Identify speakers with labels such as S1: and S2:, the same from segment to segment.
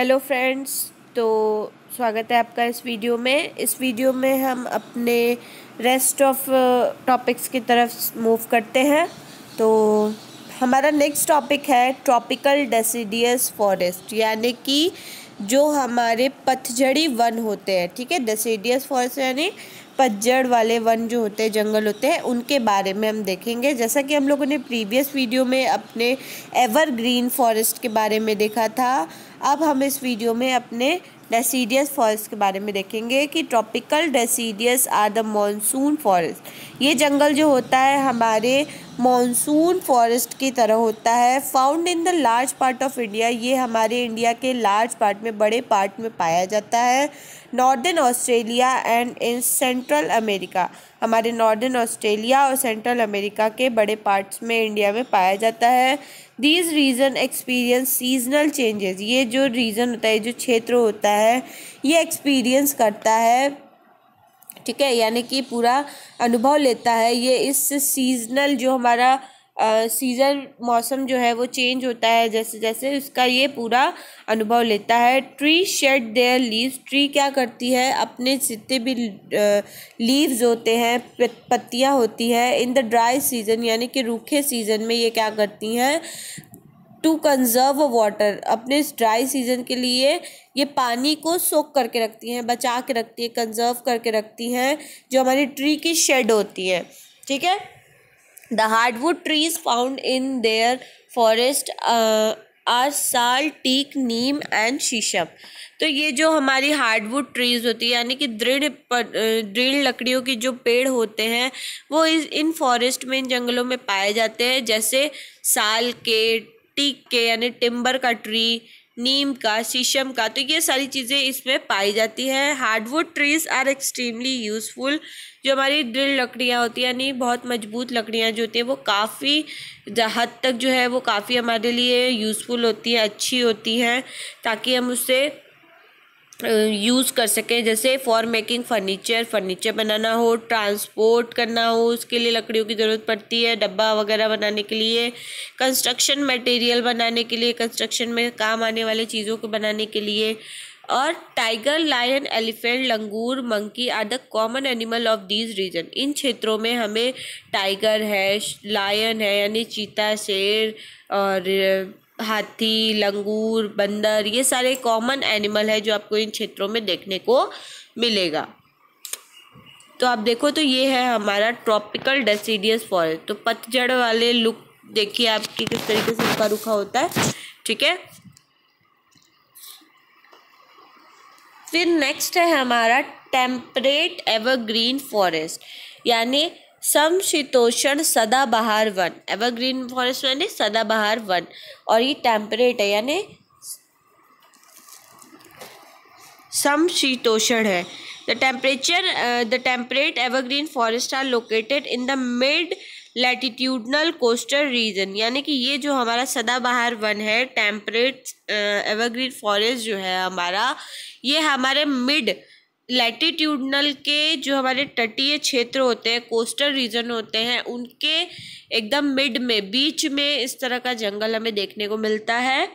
S1: hello friends तो स्वागत है आपका इस वीडियो में इस वीडियो में हम अपने रेस्ट ऑफ टॉपिक्स की तरफ मूव करते हैं तो हमारा नेक्स्ट टॉपिक है ट्रॉपिकल डेसीडियस फॉरेस्ट यानी कि जो हमारे पतझड़ी वन होते हैं ठीक है डेसीडियस फॉरेस्ट यानी पतझड़ वाले वन जो होते हैं जंगल होते हैं उनके बारे में हम देखेंगे जैसा कि हम लोगों ने प्रीवियस वीडियो में अपने एवरग्रीन फॉरेस्ट के बारे में देखा था अब हम इस वीडियो में अपने डेसीडियस फॉरेस्ट के बारे में देखेंगे कि tropical deciduous are the monsoon forest ये जंगल जो होता है हमारे मॉनसून फॉरेस्ट की तरह होता है found in the large part of India ये हमारे इंडिया के लार्ज पार्ट में बड़े पार्ट में पाया जाता है northern Australia and in central America हमारे नॉर्दर्न ऑस्ट्रेलिया और सेंट्रल अमेरिका के बड़े पार्ट्स में इंडिया में पाया जाता है these region experience seasonal changes ये जो रीजन होता है जो क्षेत्र होता है ये एक्सपीरियंस करता है ठीक है यानी कि पूरा अनुभव लेता है ये इस सीजनल जो हमारा सीज़न मौसम जो है वो चेंज होता है जैसे जैसे उसका ये पूरा अनुभव लेता है tree shed their leaves tree क्या करती है अपने जितने भी लीव्स होते हैं पत्तियाँ होती हैं इन द ड्राई सीज़न यानी कि रूखे सीज़न में ये क्या करती हैं टू कंजर्व वाटर अपने इस ड्राई सीज़न के लिए ये पानी को सोख करके रखती हैं बचा के रखती है कंजर्व करके रखती हैं जो हमारी ट्री की शेड होती है ठीक है The hardwood trees found in their forest uh, are sal teak neem and sheesham तो ये जो हमारी हार्डवुड ट्रीज़ होती है यानी कि दृढ़ दृढ़ लकड़ियों के जो पेड़ होते हैं वो इस इन फॉरेस्ट में इन जंगलों में पाए जाते हैं जैसे साल के टीक के यानी टिम्बर का ट्री नीम का शीशम का तो ये सारी चीज़ें इसमें पाई जाती है hardwood trees are extremely useful जो हमारी ड्रिल लकड़ियाँ होती हैं यानी बहुत मजबूत लकड़ियाँ जो होती हैं वो काफ़ी हद तक जो है वो काफ़ी हमारे लिए यूज़फुल होती है अच्छी होती हैं ताकि हम उससे यूज़ कर सकें जैसे फॉर मेकिंग फर्नीचर फर्नीचर बनाना हो ट्रांसपोर्ट करना हो उसके लिए लकड़ियों की ज़रूरत पड़ती है डब्बा वगैरह बनाने के लिए कंस्ट्रक्शन मटेरियल बनाने के लिए कंस्ट्रक्शन में काम आने वाले चीज़ों को बनाने के लिए और tiger lion elephant langur monkey are the common animal of these region इन क्षेत्रों में हमें टाइगर है लायन है यानी चीता शेर और हाथी लंगूर बंदर ये सारे कॉमन एनिमल है जो आपको इन क्षेत्रों में देखने को मिलेगा तो आप देखो तो ये है हमारा ट्रॉपिकल डेसीडियस फॉरेस्ट तो पतझड़ वाले लुक देखिए आपकी किस तरीके से रुखा रुखा होता है ठीक है फिर नेक्स्ट है हमारा टेम्परेट एवरग्रीन फॉरेस्ट यानी समशीतोषण सदाबहार वन एवरग्रीन फॉरेस्ट यानी सदाबहार वन और ये टेम्परेट है यानी समशीतोषण है the temperature the temperate evergreen forest are located in the mid latitudinal coastal region यानी कि ये जो हमारा सदाबहार वन है टेम्परेट एवरग्रीन फॉरेस्ट जो है हमारा ये हमारे मिड लैटिट्यूडनल के जो हमारे तटीय क्षेत्र होते हैं कोस्टल रीजन होते हैं उनके एकदम मिड में बीच में इस तरह का जंगल हमें देखने को मिलता है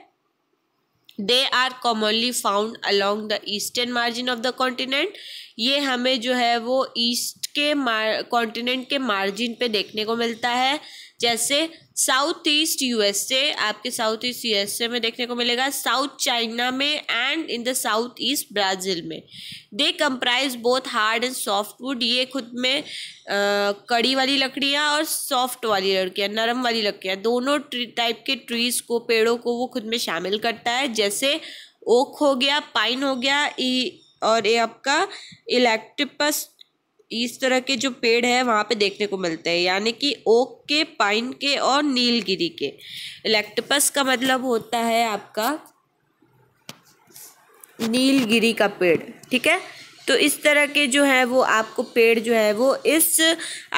S1: they are commonly found along the eastern margin of the continent ये हमें जो है वो ईस्ट के कॉन्टिनेंट के मार्जिन पे देखने को मिलता है जैसे साउथ ईस्ट यूएसए आपके साउथ ईस्ट यूएसए में देखने को मिलेगा साउथ चाइना में and in the south east Brazil में they comprise both hard and soft would ये खुद में आ, कड़ी वाली लकड़ियाँ और सॉफ्ट वाली लड़कियाँ नरम वाली लकड़ियाँ दोनों टाइप के ट्रीज को पेड़ों को वो खुद में शामिल करता है जैसे ओक हो गया पाइन हो गया ई e, और ये आपका इलेक्ट्रिपस इस तरह के जो पेड़ है वहाँ पे देखने को मिलते हैं यानी कि ओक के पाइन के और नीलगिरी के इलेक्टपस का मतलब होता है आपका नीलगिरी का पेड़ ठीक है तो इस तरह के जो है वो आपको पेड़ जो है वो इस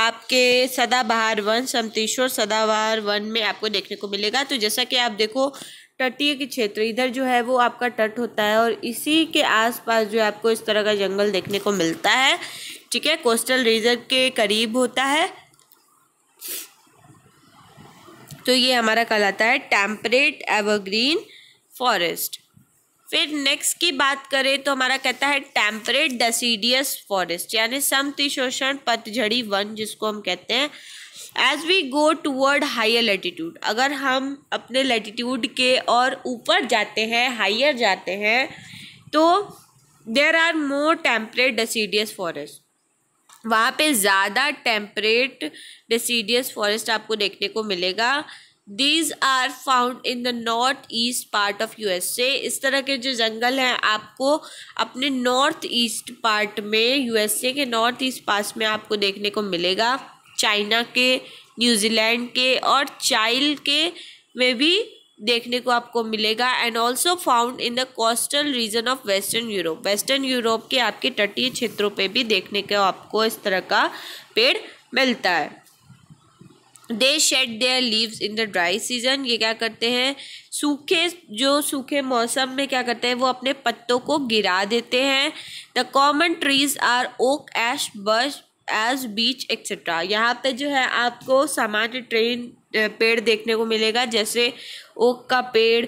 S1: आपके सदाबहार वन समतीश्वर सदाबहार वन में आपको देखने को मिलेगा तो जैसा कि आप देखो तटीय के क्षेत्र इधर जो है वो आपका तट होता है और इसी के आसपास जो है आपको इस तरह का जंगल देखने को मिलता है ठीक है कोस्टल रिजर्व के करीब होता है तो ये हमारा कहलाता है टेम्परेट एवरग्रीन फॉरेस्ट फिर नेक्स्ट की बात करें तो हमारा कहता है टेम्परेट डेसीडियस फॉरेस्ट यानी समतिशोषण पतझड़ी वन जिसको हम कहते हैं as we go toward higher latitude अगर हम अपने लेटीट्यूड के और ऊपर जाते हैं हायर जाते हैं तो there are more temperate deciduous forest वहाँ पे ज़्यादा टेम्परेट डेसीडियस फॉरेस्ट आपको देखने को मिलेगा these are found in the north east part of U S A इस तरह के जो जंगल हैं आपको अपने नॉर्थ ईस्ट पार्ट में यू एस ए के नॉर्थ ईस्ट पास में आपको देखने को मिलेगा चाइना के न्यूजीलैंड के और चाइल के में भी देखने को आपको मिलेगा and also found in the coastal region of western Europe western Europe के आपके तटीय क्षेत्रों पे भी देखने को आपको इस तरह का पेड़ मिलता है they shed their leaves in the dry season ये क्या करते हैं सूखे जो सूखे मौसम में क्या करते हैं वो अपने पत्तों को गिरा देते हैं the common trees are oak ash birch as beech etcetera यहाँ पे जो है आपको सामान्य ट्रेन पेड़ देखने को मिलेगा जैसे ओक का पेड़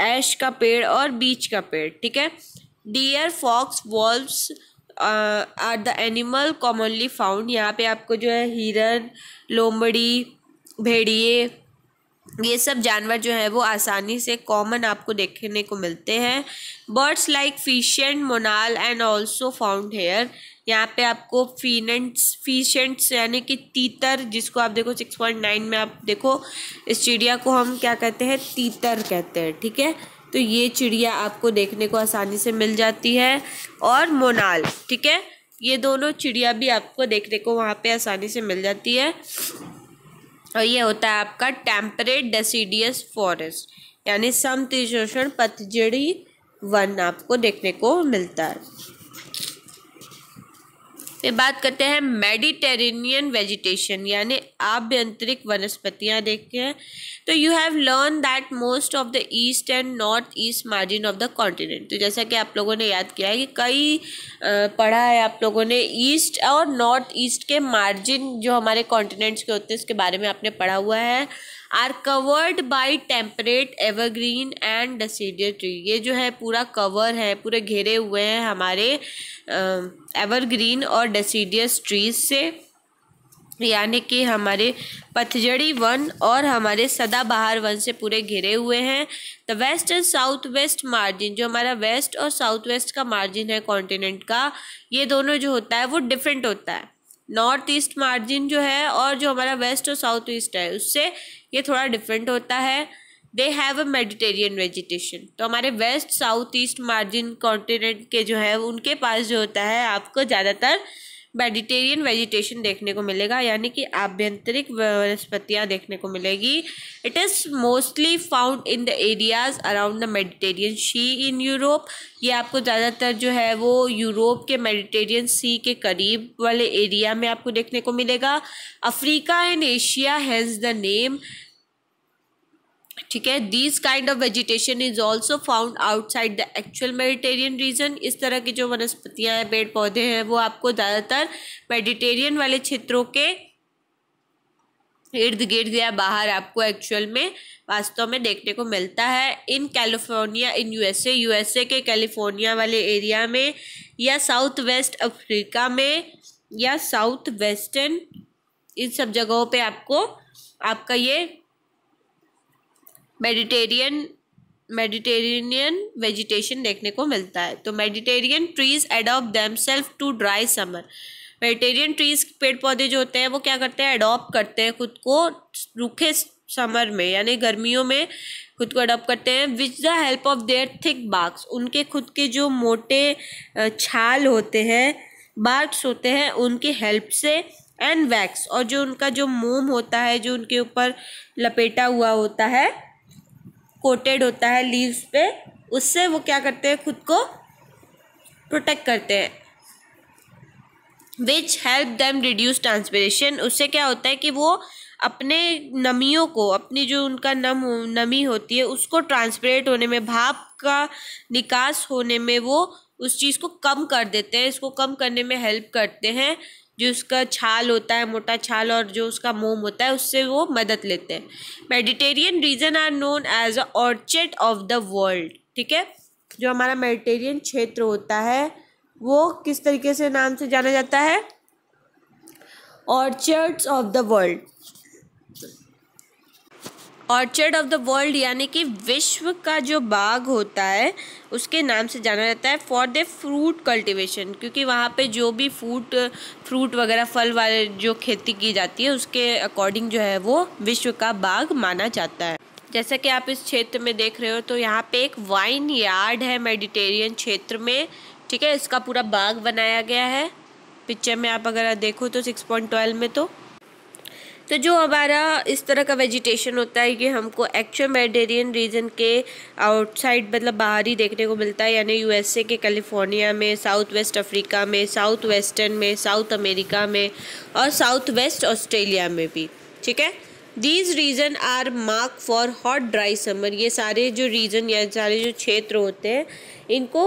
S1: ऐश का पेड़ और बीच का पेड़ ठीक है deer fox wolves are the animal commonly found यहाँ पे आपको जो है हिरन लोमड़ी भेड़िए ये सब जानवर जो है वो आसानी से कॉमन आपको देखने को मिलते हैं birds like fish and monal and also found here यहाँ पे आपको फीनेंट्स फीशेंट्स यानी कि तीतर जिसको आप देखो सिक्स पॉइंट नाइन में आप देखो इस चिड़िया को हम क्या कहते हैं तीतर कहते हैं ठीक है तो ये चिड़िया आपको देखने को आसानी से मिल जाती है और मोनाल ठीक है ये दोनों चिड़िया भी आपको देखने को वहाँ पे आसानी से मिल जाती है और ये होता है आपका टेम्परेट डेसीडियस फॉरेस्ट यानी समतीशोषण पतझड़ी वन आपको देखने को मिलता है फिर बात करते हैं मेडिटेरेनियन वेजिटेशन यानी आभ्यंतरिक वनस्पतियाँ देखते हैं तो you have learn that most of the east and north east margin of the continent तो जैसा कि आप लोगों ने याद किया है कि कई पढ़ा है आप लोगों ने ईस्ट और नॉर्थ ईस्ट के मार्जिन जो हमारे कॉन्टिनेंट्स के होते हैं उसके बारे में आपने पढ़ा हुआ है are covered by temperate evergreen and deciduous tree ये जो है पूरा कवर है पूरे घेरे हुए हैं हमारे एवरग्रीन और डसीडियस ट्रीज से यानी कि हमारे पथजड़ी वन और हमारे सदाबहार वन से पूरे घिरे हुए हैं the west and south west margin जो हमारा वेस्ट और साउथ वेस्ट का मार्जिन है कॉन्टिनेंट का ये दोनों जो होता है वो डिफरेंट होता है नॉर्थ ईस्ट मार्जिन जो है और जो हमारा वेस्ट और साउथ ईस्ट है उससे ये थोड़ा डिफरेंट होता है they have a Mediterranean vegetation तो हमारे west south east margin continent के जो है उनके पास जो होता है आपको ज़्यादातर मेडिटेरियन वेजिटेशन देखने को मिलेगा यानी कि आभ्यंतरिक वनस्पतियाँ देखने को मिलेगी it is mostly found in the areas around the Mediterranean sea in Europe ये आपको ज़्यादातर जो है वो यूरोप के मेडिटेरियन सी के करीब वाले एरिया में आपको देखने को मिलेगा Africa and Asia has the name ठीक है this kind of vegetation is also found outside the actual Mediterranean region इस तरह की जो वनस्पतियाँ हैं पेड़ पौधे हैं वो आपको ज़्यादातर मेडिटेरियन वाले क्षेत्रों के इर्द गिर्द या बाहर आपको एक्चुअल में वास्तव में देखने को मिलता है in California in USA USA के कैलिफोर्निया वाले एरिया में या साउथ वेस्ट अफ्रीका में या साउथ वेस्टर्न इन सब जगहों पे आपको आपका ये मेडिटेरियन मेडिटेरियन वेजिटेशन देखने को मिलता है तो Mediterranean trees adopt themselves to dry summer Mediterranean trees पेड़ पौधे जो होते हैं वो क्या करते हैं अडोप्ट करते हैं खुद को रूखे समर में यानी गर्मियों में खुद को अडोप्ट करते हैं with the help of their thick barks उनके खुद के जो मोटे छाल होते हैं बाग्स होते हैं उनकी हेल्प से एंड वैक्स और जो उनका जो मोम होता है जो उनके ऊपर लपेटा हुआ होता है कोटेड होता है लीव्स पे उससे वो क्या करते हैं खुद को प्रोटेक्ट करते हैं which help them reduce transpiration उससे क्या होता है कि वो अपने नमियों को अपनी जो उनका नम नमी होती है उसको ट्रांसपरेट होने में भाप का निकास होने में वो उस चीज़ को कम कर देते हैं इसको कम करने में हेल्प करते हैं जो उसका छाल होता है मोटा छाल और जो उसका मोम होता है उससे वो मदद लेते हैं Mediterranean region are known as a orchard of the world ठीक है जो हमारा मेडिटेरियन क्षेत्र होता है वो किस तरीके से नाम से जाना जाता है orchards of the world orchard of the world यानी कि विश्व का जो बाग होता है उसके नाम से जाना जाता है फॉर द फ्रूट कल्टीवेशन क्योंकि वहाँ पे जो भी फ्रूट फ्रूट वगैरह फल वाले जो खेती की जाती है उसके अकॉर्डिंग जो है वो विश्व का बाग माना जाता है जैसा कि आप इस क्षेत्र में देख रहे हो तो यहाँ पे एक वाइन यार्ड है मेडिटेरियन क्षेत्र में ठीक है इसका पूरा बाग बनाया गया है पिक्चर में आप अगर देखो तो सिक्स पॉइंट ट्वेल्व में तो तो जो हमारा इस तरह का वेजिटेशन होता है ये हमको एक्चुअल मेडेरियन रीजन के आउटसाइड मतलब बाहर ही देखने को मिलता है यानी यूएसए के कैलिफोर्निया में साउथ वेस्ट अफ्रीका में साउथ वेस्टर्न में साउथ अमेरिका में और साउथ वेस्ट ऑस्ट्रेलिया में भी ठीक है these region are mark for hot dry summer ये सारे जो रीज़न या सारे जो क्षेत्र होते हैं इनको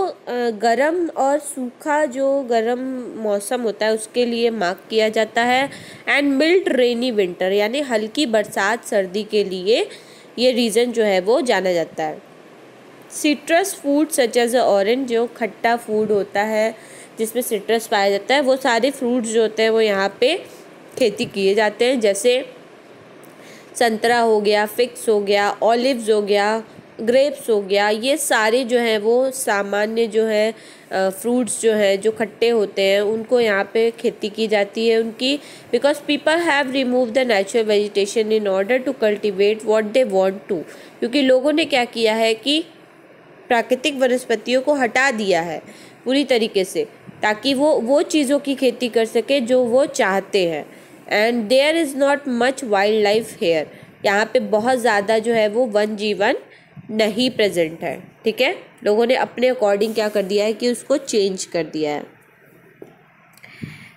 S1: गर्म और सूखा जो गर्म मौसम होता है उसके लिए मार्क किया जाता है एंड मिल्ड रेनी विंटर यानी हल्की बरसात सर्दी के लिए ये रीज़न जो है वो जाना जाता है citrus food such as orange जो खट्टा फूड होता है जिसमें सिट्रस पाया जाता है वो सारे फ्रूट्स जो होते हैं वो यहाँ पे खेती किए जाते हैं जैसे संतरा हो गया फिक्स हो गया ऑलिव्स हो गया ग्रेप्स हो गया ये सारे जो हैं वो सामान्य जो है फ्रूट्स जो हैं जो खट्टे होते हैं उनको यहाँ पे खेती की जाती है उनकी because people have remove the natural vegetation in order to cultivate what they want to क्योंकि लोगों ने क्या किया है कि प्राकृतिक वनस्पतियों को हटा दिया है पूरी तरीके से ताकि वो वो चीज़ों की खेती कर सके जो वो चाहते हैं and there is not much wildlife here यहाँ पे बहुत ज़्यादा जो है वो वन जीवन नहीं प्रेजेंट है ठीक है लोगों ने अपने अकॉर्डिंग क्या कर दिया है कि उसको चेंज कर दिया है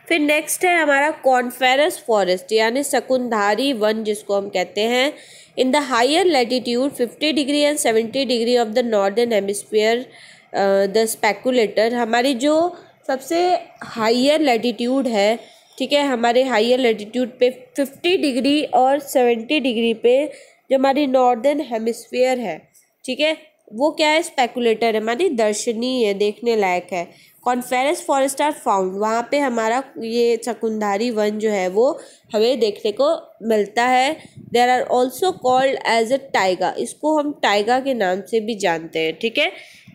S1: फिर नेक्स्ट है हमारा कॉन्फेरस फॉरेस्ट यानी शकुनधारी वन जिसको हम कहते हैं in the higher latitude fifty degree and seventy degree of the northern hemisphere the speculator हमारी जो सबसे हायर लेटीट्यूड है ठीक है हमारे हाइयर लेटीट्यूड पे फिफ्टी डिग्री और सेवेंटी डिग्री पे जो हमारी नॉर्दर्न हेमिसफेयर है ठीक है वो क्या है स्पेकुलेटर है मानी दर्शनीय है देखने लायक है कॉन्फेरेंस फॉरेस्ट आर फाउंड वहाँ पे हमारा ये चकुंदारी वन जो है वो हमें देखने को मिलता है there are also called as a taiga इसको हम टाइगा के नाम से भी जानते हैं ठीक है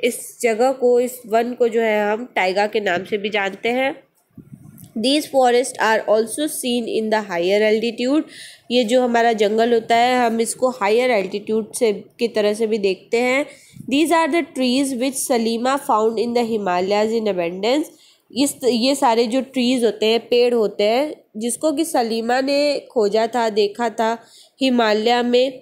S1: इस जगह को इस वन को जो है हम टाइगा के नाम से भी जानते हैं these forest are also seen in the higher altitude ये जो हमारा जंगल होता है हम इसको हायर एल्टीट्यूड से की तरह से भी देखते हैं these are the trees which Salima found in the Himalayas in abundance इस ये सारे जो ट्रीज़ होते हैं पेड़ होते हैं जिसको कि सलीमा ने खोजा था देखा था हिमालय में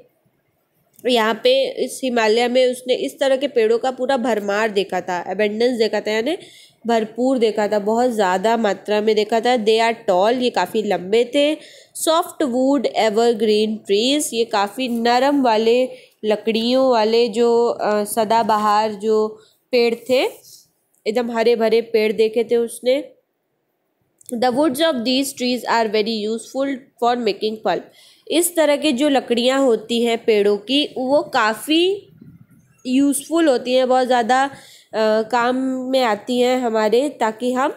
S1: यहाँ पे इस हिमालय में उसने इस तरह के पेड़ों का पूरा भरमार देखा था एबेंडेंस देखा था यानी भरपूर देखा था बहुत ज़्यादा मात्रा में देखा था दे आर टॉल ये काफ़ी लंबे थे softwood evergreen trees ये काफ़ी नरम वाले लकड़ियों वाले जो सदाबहार जो पेड़ थे एकदम हरे भरे पेड़ देखे थे उसने the woods of these trees are very useful for making pulp इस तरह के जो लकड़ियाँ होती हैं पेड़ों की वो काफ़ी यूज़फुल होती हैं बहुत ज़्यादा काम में आती हैं हमारे ताकि हम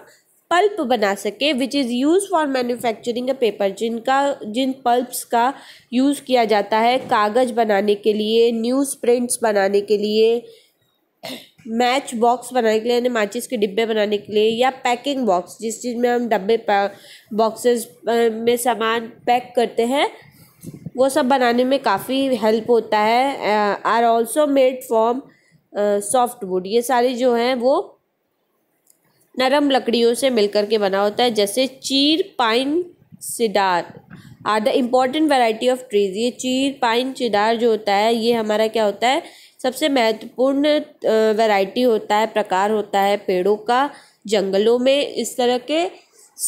S1: पल्प बना सके which is use for manufacturing a paper जिनका जिन पल्प्स का यूज़ किया जाता है कागज़ बनाने के लिए न्यूज़ प्रिंट्स बनाने के लिए मैच बॉक्स बनाने के लिए यानी माचिस के डिब्बे बनाने के लिए या पैकिंग बॉक्स जिस चीज़ में हम डब्बे बॉक्सेस में सामान पैक करते हैं वो सब बनाने में काफ़ी हेल्प होता है are also made from soft wood ये सारे जो हैं वो नरम लकड़ियों से मिलकर के बना होता है जैसे chir pine cedar are the important variety of trees ये चीर पाइन चिदार जो होता है ये हमारा क्या होता है सबसे महत्वपूर्ण वैरायटी होता है प्रकार होता है पेड़ों का जंगलों में इस तरह के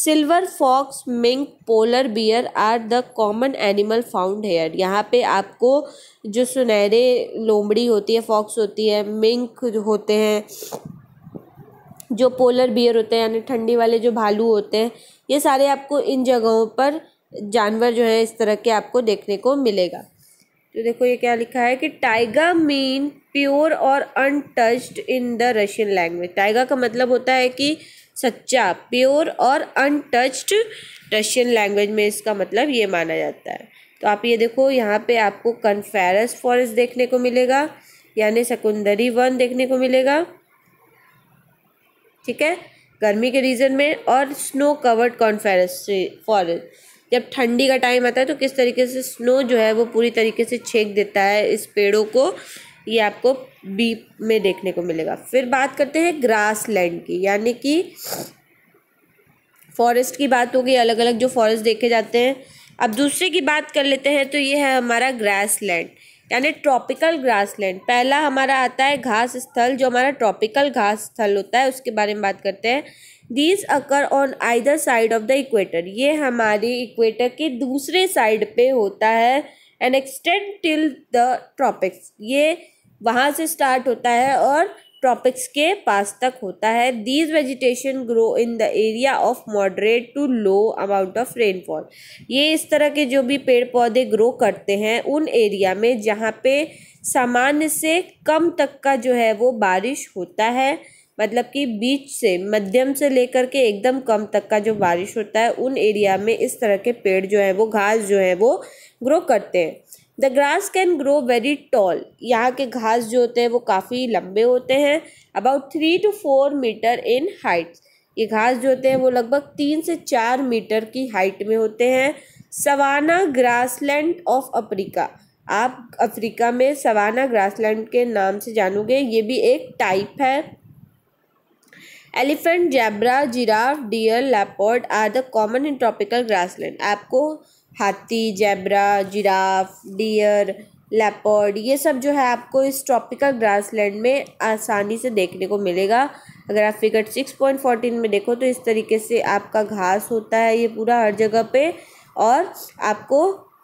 S1: silver fox mink polar bear are the common animal found here यहाँ पे आपको जो सुनहरे लोमड़ी होती है फॉक्स होती है मिंक होते हैं जो पोलर बियर होते हैं यानी ठंडी वाले जो भालू होते हैं ये सारे आपको इन जगहों पर जानवर जो है इस तरह के आपको देखने को मिलेगा तो देखो ये क्या लिखा है कि टाइगा मीन प्योर और untouched in the Russian language taiga का मतलब होता है कि सच्चा प्योर और अनटच्ड रशियन लैंग्वेज में इसका मतलब ये माना जाता है तो आप ये देखो यहाँ पे आपको कन्फेरस फॉरेस्ट देखने को मिलेगा यानी सकुंदरी वन देखने को मिलेगा ठीक है गर्मी के रीज़न में और स्नो कवर्ड कॉन्फेरस फॉरेस्ट जब ठंडी का टाइम आता है तो किस तरीके से स्नो जो है वो पूरी तरीके से छेक देता है इस पेड़ों को ये आपको बी में देखने को मिलेगा फिर बात करते हैं ग्रास लैंड की यानी कि फॉरेस्ट की बात हो गई अलग अलग जो फॉरेस्ट देखे जाते हैं अब दूसरे की बात कर लेते हैं तो ये है हमारा ग्रास लैंड यानी ट्रॉपिकल ग्रास लैंड पहला हमारा आता है घास स्थल जो हमारा ट्रॉपिकल घास स्थल होता है उसके बारे में बात करते हैं these occur on either side of the equator ये हमारी इक्वेटर के दूसरे साइड पे होता है and extend till the tropics ये वहाँ से स्टार्ट होता है और ट्रॉपिक्स के पास तक होता है these vegetation grow in the area of moderate to low amount of rainfall ये इस तरह के जो भी पेड़ पौधे ग्रो करते हैं उन एरिया में जहाँ पे सामान्य से कम तक का जो है वो बारिश होता है मतलब कि बीच से मध्यम से लेकर के एकदम कम तक का जो बारिश होता है उन एरिया में इस तरह के पेड़ जो है वो घास जो है वो ग्रो करते हैं the grass can grow very tall यहाँ के घास जो होते हैं वो काफ़ी लंबे होते हैं about three to four metre in height ये घास जो होते हैं वो लगभग तीन से चार मीटर की हाइट में होते हैं सवाना ग्रासलैंड ऑफ अफ्रीका आप अफ्रीका में सवाना ग्रासलैंड के नाम से जानोगे ये भी एक टाइप है elephant zebra giraffe deer leopard are the common in tropical grassland आपको हाथी जैबरा जिराफ डियर लेपर्ड ये सब जो है आपको इस ट्रॉपिकल ग्रासलैंड में आसानी से देखने को मिलेगा अगर आप फिगर सिक्स पॉइंट फोर्टीन में देखो तो इस तरीके से आपका घास होता है ये पूरा हर जगह पे और आपको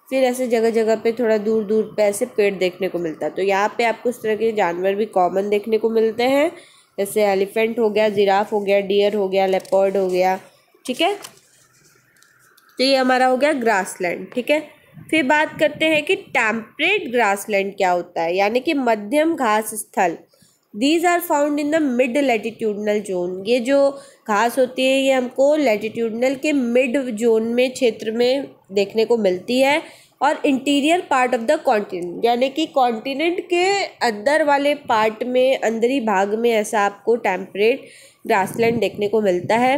S1: फिर ऐसे जगह जगह पे थोड़ा दूर दूर पे ऐसे पेड़ देखने को मिलता है तो यहाँ पे आपको इस तरह के जानवर भी कॉमन देखने को मिलते हैं जैसे एलिफेंट हो गया जिराफ हो गया डियर हो गया लेपर्ड हो गया ठीक है तो ये हमारा हो गया ग्रासलैंड ठीक है फिर बात करते हैं कि टैम्परेट ग्रासलैंड क्या होता है यानी कि मध्यम घास स्थल these are found in the mid latitudinal zone ये जो घास होती है ये हमको लेटिट्यूडनल के मिड जोन में क्षेत्र में देखने को मिलती है और interior part of the continent यानी कि कॉन्टिनेंट के अंदर वाले पार्ट में अंदरी भाग में ऐसा आपको टेम्परेट ग्रासलैंड देखने को मिलता है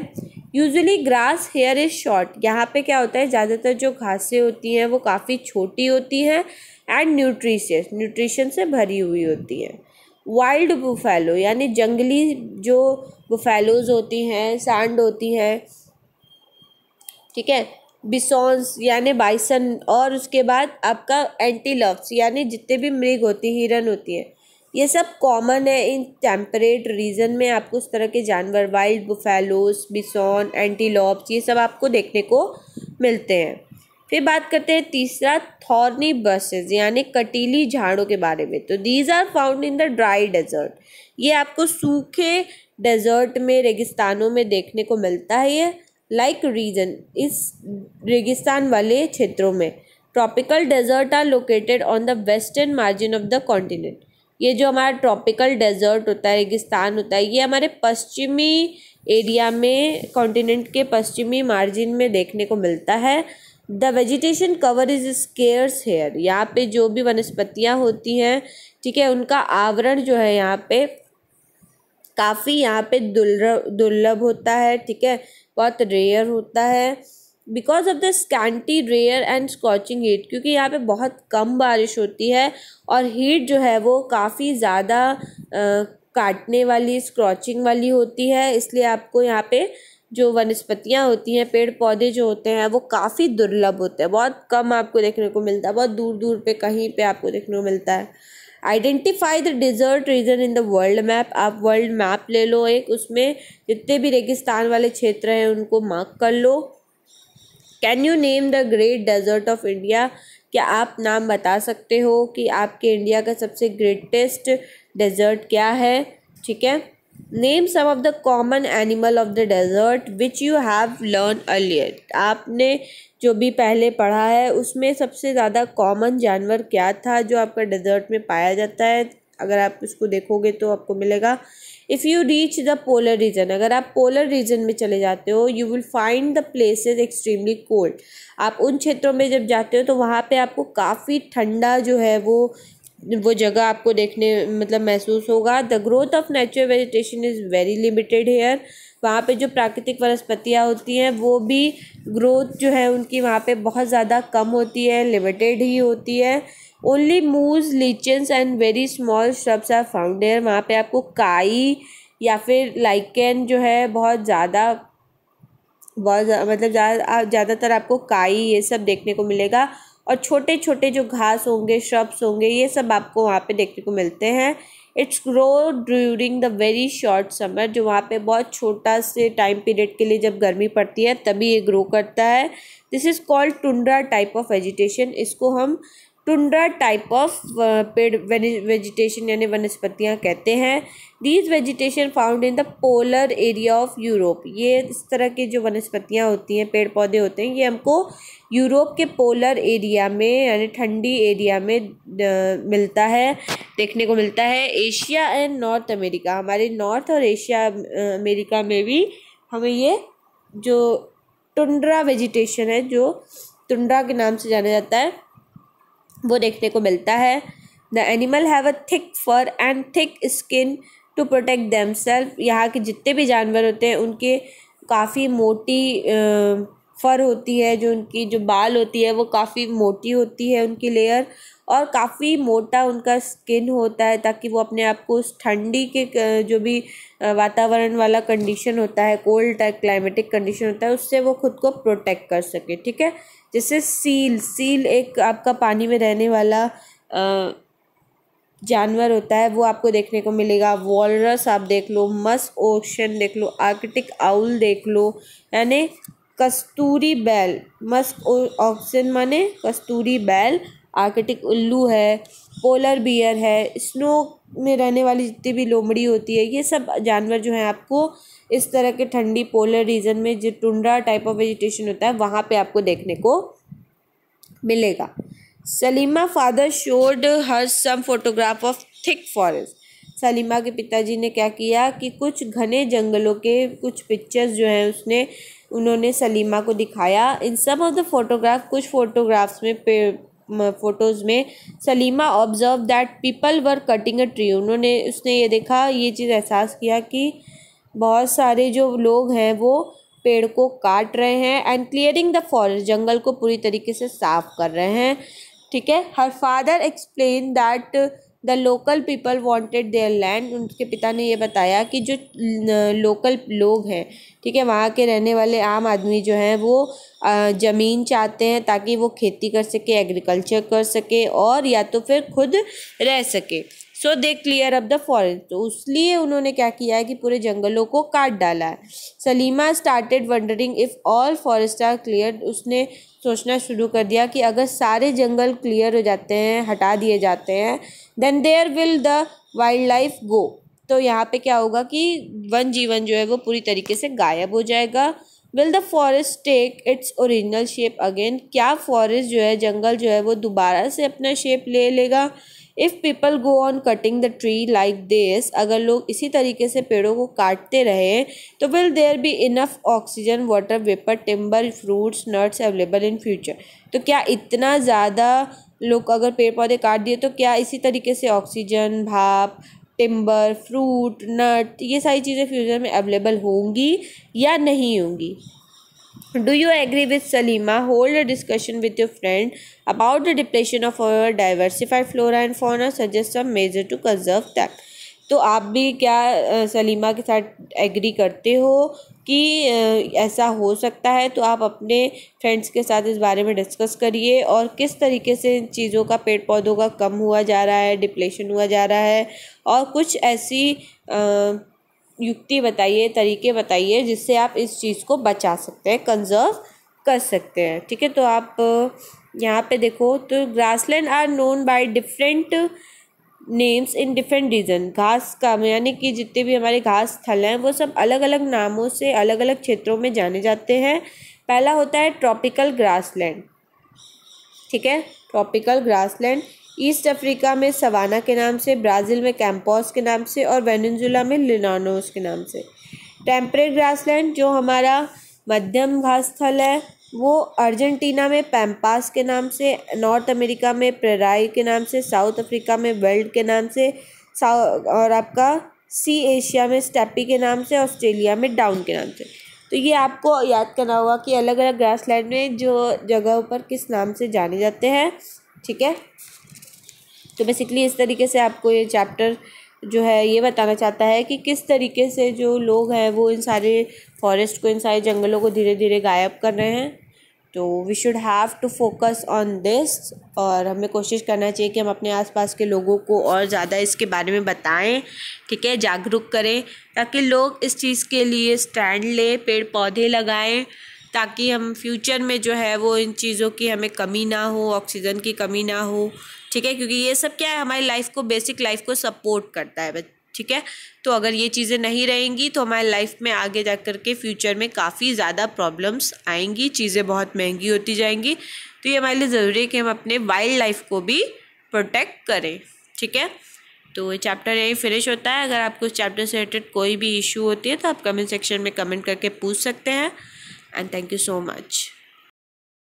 S1: usually grass here is short यहाँ पे क्या होता है ज़्यादातर जो घासें होती हैं वो काफ़ी छोटी होती हैं एंड न्यूट्रीशियस न्यूट्रिशन से भरी हुई होती हैं वाइल्ड बुफैलो यानी जंगली जो बुफैलोज़ होती हैं सैंड होती हैं ठीक है बिसोंस यानी बाइसन और उसके बाद आपका एंटीलॉप्स यानी जितने भी मृग होती हिरन होती है ये सब कॉमन है इन टेम्परेट रीजन में आपको उस तरह के जानवर वाइल्ड बुफेलोस बिसोन एंटीलॉप्स ये सब आपको देखने को मिलते हैं फिर बात करते हैं तीसरा थॉर्नी बसेज यानी कटीली झाड़ों के बारे में तो these are found in the dry desert ये आपको सूखे डेजर्ट में रेगिस्तानों में देखने को मिलता है ये लाइक like रीजन इस रेगिस्तान वाले क्षेत्रों में tropical desert are located on the western margin of the continent ये जो हमारा ट्रॉपिकल डेजर्ट होता है रेगिस्तान होता है ये हमारे पश्चिमी एरिया में कॉन्टिनेंट के पश्चिमी मार्जिन में देखने को मिलता है the vegetation cover is scarce here यहाँ पे जो भी वनस्पतियाँ होती हैं ठीक है उनका आवरण जो है यहाँ पे काफ़ी यहाँ पे दुर्लभ दुर्लभ होता है ठीक है बहुत रेयर होता है because of the scanty rare and scorching heat क्योंकि यहाँ पे बहुत कम बारिश होती है और हीट जो है वो काफ़ी ज़्यादा काटने वाली स्क्रॉचिंग वाली होती है इसलिए आपको यहाँ पे जो वनस्पतियाँ होती हैं पेड़ पौधे जो होते हैं वो काफ़ी दुर्लभ होते हैं बहुत कम आपको देखने को मिलता है बहुत दूर दूर पे कहीं पे आपको देखने को मिलता है identify the desert region in the world map आप वर्ल्ड मैप ले लो एक उसमें जितने भी रेगिस्तान वाले क्षेत्र हैं उनको मार्क कर लो can you name the great desert of India क्या आप नाम बता सकते हो कि आपके इंडिया का सबसे ग्रेटेस्ट डेजर्ट क्या है ठीक है name some of the common animal of the desert which you have learn earlier आपने जो भी पहले पढ़ा है उसमें सबसे ज़्यादा कॉमन जानवर क्या था जो आपका डेजर्ट में पाया जाता है अगर आप इसको देखोगे तो आपको मिलेगा if you reach the polar region अगर आप पोलर रीजन में चले जाते हो you will find the places extremely cold आप उन क्षेत्रों में जब जाते हो तो वहाँ पे आपको काफ़ी ठंडा जो है वो वो जगह आपको देखने मतलब महसूस होगा the growth of natural vegetation is very limited here वहाँ पे जो प्राकृतिक वनस्पतियाँ होती हैं वो भी ग्रोथ जो है उनकी वहाँ पे बहुत ज़्यादा कम होती है लिमिटेड ही होती है only moss lichens and very small shrubs are found वहाँ पे आपको काई या फिर लाइकैन जो है बहुत ज़्यादा बहुत मतलब ज़्यादातर ज़्यादातर आपको काई ये सब देखने को मिलेगा और छोटे छोटे जो घास होंगे श्रब्स होंगे ये सब आपको वहाँ पे देखने को मिलते हैं its grow during the very short summer जो वहाँ पे बहुत छोटा से टाइम पीरियड के लिए जब गर्मी पड़ती है तभी ये ग्रो करता है this is called tundra type of vegetation इसको हम टुंड्रा टाइप ऑफ पेड़ वेजिटेशन यानी वनस्पतियाँ कहते हैं these vegetation found in the polar area of Europe ये इस तरह की जो वनस्पतियाँ होती हैं पेड़ पौधे होते हैं ये हमको यूरोप के पोलर एरिया में यानी ठंडी एरिया में uh, मिलता है देखने को मिलता है एशिया एंड नॉर्थ अमेरिका हमारे नॉर्थ और एशिया अमेरिका uh, में भी हमें ये जो टुंड्रा वेजिटेशन है जो टुंड्रा के नाम से जाना जाता है वो देखने को मिलता है the animal have a thick fur and thick skin to protect themselves यहाँ के जितने भी जानवर होते हैं उनके काफ़ी मोटी फर होती है जो उनकी जो बाल होती है वो काफ़ी मोटी होती है उनकी लेयर और काफ़ी मोटा उनका स्किन होता है ताकि वो अपने आप को उस ठंडी के जो भी वातावरण वाला कंडीशन होता है कोल्ड टाइप क्लाइमेटिक कंडीशन होता है उससे वो खुद को प्रोटेक्ट कर सके ठीक है जैसे सील सील एक आपका पानी में रहने वाला जानवर होता है वो आपको देखने को मिलेगा वॉलरस आप देख लो मस ओशन देख लो आर्कटिक आउल देख लो यानी कस्तूरी बैल मस ऑक्सीजन माने कस्तूरी बैल आर्कटिक उल्लू है पोलर बियर है स्नो में रहने वाली जितनी भी लोमड़ी होती है ये सब जानवर जो हैं आपको इस तरह के ठंडी पोलर रीजन में जो टुंडा टाइप ऑफ वेजिटेशन होता है वहाँ पे आपको देखने को मिलेगा Salima father showed her some photograph of thick forest Salima के पिताजी ने क्या किया कि कुछ घने जंगलों के कुछ पिक्चर्स जो हैं उसने उन्होंने सलीमा को दिखाया in some of the photograph कुछ फ़ोटोग्राफ्स में फ़ोटोज़ में Salima observe that people were cutting a tree उन्होंने उसने ये देखा ये चीज़ एहसास किया कि बहुत सारे जो लोग हैं वो पेड़ को काट रहे हैं एंड क्लियरिंग द फॉरेस्ट जंगल को पूरी तरीके से साफ कर रहे हैं ठीक है her father explain that the local people wanted their land उनके पिता ने ये बताया कि जो लोकल लोग हैं ठीक है वहाँ के रहने वाले आम आदमी जो हैं वो ज़मीन चाहते हैं ताकि वो खेती कर सके एग्रीकल्चर कर सके और या तो फिर खुद रह सके so they clear up the forest तो इसलिए उन्होंने क्या किया है कि पूरे जंगलों को काट डाला है Salima started wondering if all forest are clear उसने सोचना शुरू कर दिया कि अगर सारे जंगल क्लियर हो जाते हैं हटा दिए जाते हैं then there will the wildlife go तो यहाँ पे क्या होगा कि वन जीवन जो है वो पूरी तरीके से गायब हो जाएगा will the forest take its original shape again क्या फॉरेस्ट जो है जंगल जो है वो दोबारा से अपना शेप ले लेगा if people go on cutting the tree like this अगर लोग इसी तरीके से पेड़ों को काटते रहे तो will there be enough oxygen water vapour timber fruits nuts available in future तो क्या इतना ज़्यादा लोग अगर पेड़ पौधे काट दिए तो क्या इसी तरीके से ऑक्सीजन भाप टिम्बर फ्रूट नट ये सारी चीज़ें फ्यूचर में अवेलेबल होंगी या नहीं होंगी do you agree with Salima hold a discussion with your friend about the depression of our diversified flora and fauna suggest some measure to conserve that तो आप भी क्या सलीमा के साथ एग्री करते हो कि ऐसा हो सकता है तो आप अपने फ्रेंड्स के साथ इस बारे में डिस्कस करिए और किस तरीके से इन चीज़ों का पेड़ पौधों का कम हुआ जा रहा है डिप्लेशन हुआ जा रहा है और कुछ ऐसी युक्ति बताइए तरीके बताइए जिससे आप इस चीज़ को बचा सकते हैं कंजर्व कर सकते हैं ठीक है तो आप यहाँ पे देखो तो grassland are known by different names in different region घास का यानी कि जितने भी हमारे घास स्थल हैं वो सब अलग अलग नामों से अलग अलग क्षेत्रों में जाने जाते हैं पहला होता है ट्रॉपिकल ग्रासलैंड ठीक है ट्रॉपिकल ग्रासलैंड ईस्ट अफ्रीका में सवाना के नाम से ब्राज़ील में कैम्पोस के नाम से और वेनजुला में लिनानोस के नाम से टेम्परेट ग्रासलैंड जो हमारा मध्यम घास स्थल है वो अर्जेंटीना में पैम्पास के नाम से नॉर्थ अमेरिका में प्रेराई के नाम से साउथ अफ्रीका में वर्ल्ड के नाम से और आपका सी एशिया में स्टेपी के नाम से ऑस्ट्रेलिया में डाउन के नाम से तो ये आपको याद करना होगा कि अलग अलग ग्रास लैंड में जो जगह पर किस नाम से जाने जाते हैं ठीक है तो बेसिकली इस तरीके से आपको ये चैप्टर जो है ये बताना चाहता है कि किस तरीके से जो लोग हैं वो इन सारे फॉरेस्ट को इन सारे जंगलों को धीरे धीरे गायब कर रहे हैं तो we should have to focus on this और हमें कोशिश करना चाहिए कि हम अपने आसपास के लोगों को और ज़्यादा इसके बारे में बताएं ठीक है जागरूक करें ताकि लोग इस चीज़ के लिए स्टैंड लें पेड़ पौधे लगाएं ताकि हम फ्यूचर में जो है वो इन चीज़ों की हमें कमी ना हो ऑक्सीजन की कमी ना हो ठीक है क्योंकि ये सब क्या है हमारी लाइफ को बेसिक लाइफ को सपोर्ट करता है ठीक है तो अगर ये चीज़ें नहीं रहेंगी तो हमारे लाइफ में आगे जा कर के फ्यूचर में काफ़ी ज़्यादा प्रॉब्लम्स आएंगी चीज़ें बहुत महंगी होती जाएंगी तो ये हमारे लिए ज़रूरी है कि हम अपने वाइल्ड लाइफ को भी प्रोटेक्ट करें ठीक है तो ये चैप्टर यही फिनिश होता है अगर आपको उस चैप्टर से रिलेटेड कोई भी इशू होती है तो आप कमेंट सेक्शन में कमेंट करके पूछ सकते हैं and thank you so much